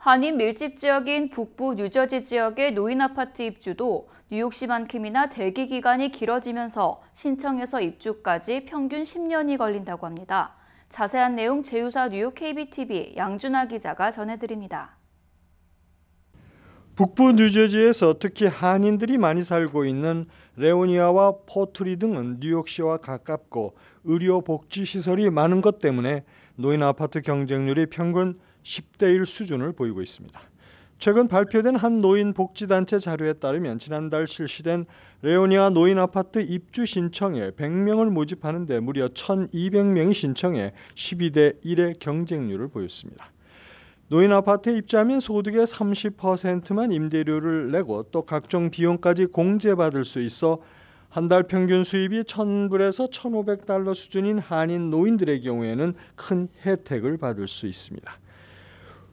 한인 밀집 지역인 북부 뉴저지 지역의 노인 아파트 입주도 뉴욕시만큼이나 대기 기간이 길어지면서 신청에서 입주까지 평균 10년이 걸린다고 합니다. 자세한 내용 제휴사 뉴욕 KBTV 양준아 기자가 전해드립니다. 북부 뉴저지에서 특히 한인들이 많이 살고 있는 레오니아와 포트리 등은 뉴욕시와 가깝고 의료복지시설이 많은 것 때문에 노인 아파트 경쟁률이 평균 10대 1 수준을 보이고 있습니다. 최근 발표된 한 노인복지단체 자료에 따르면 지난달 실시된 레오니아 노인 아파트 입주 신청에 100명을 모집하는데 무려 1,200명이 신청해 12대 1의 경쟁률을 보였습니다. 노인 아파트에 입주하면 소득의 30%만 임대료를 내고 또 각종 비용까지 공제받을 수 있어 한 달 평균 수입이 1,000불에서 1,500달러 수준인 한인 노인들의 경우에는 큰 혜택을 받을 수 있습니다.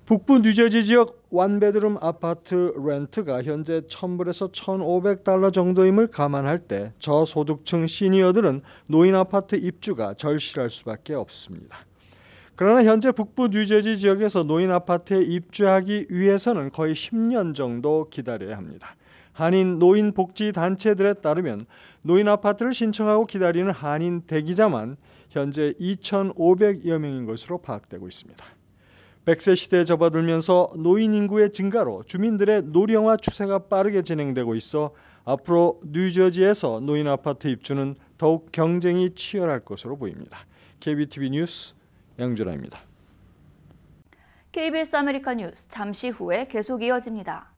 북부 뉴저지 지역 완베드룸 아파트 렌트가 현재 1,000불에서 1,500달러 정도임을 감안할 때 저소득층 시니어들은 노인 아파트 입주가 절실할 수밖에 없습니다. 그러나 현재 북부 뉴저지 지역에서 노인 아파트에 입주하기 위해서는 거의 10년 정도 기다려야 합니다. 한인 노인 복지 단체들에 따르면 노인 아파트를 신청하고 기다리는 한인 대기자만 현재 2,500여 명인 것으로 파악되고 있습니다. 백세 시대에 접어들면서 노인 인구의 증가로 주민들의 노령화 추세가 빠르게 진행되고 있어 앞으로 뉴저지에서 노인 아파트 입주는 더욱 경쟁이 치열할 것으로 보입니다. KBTV 뉴스 양준아입니다. KBS 아메리카 뉴스 잠시 후에 계속 이어집니다.